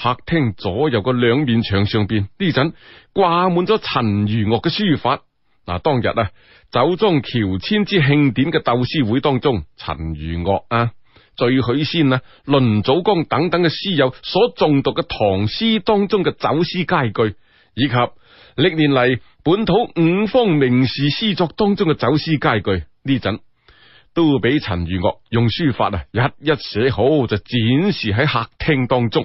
客厅左右嘅两面墙上边呢阵挂满咗陈如岳嘅书法。嗱，当日啊，酒庄乔迁之庆典嘅斗诗会当中，陈如岳啊、聚许仙啊、林祖光等等嘅诗友所诵读嘅唐诗当中嘅走诗佳句，以及历年嚟本土五方名士诗作当中嘅走诗佳句，呢阵都俾陈如岳用书法啊一一写好，就展示喺客厅当中。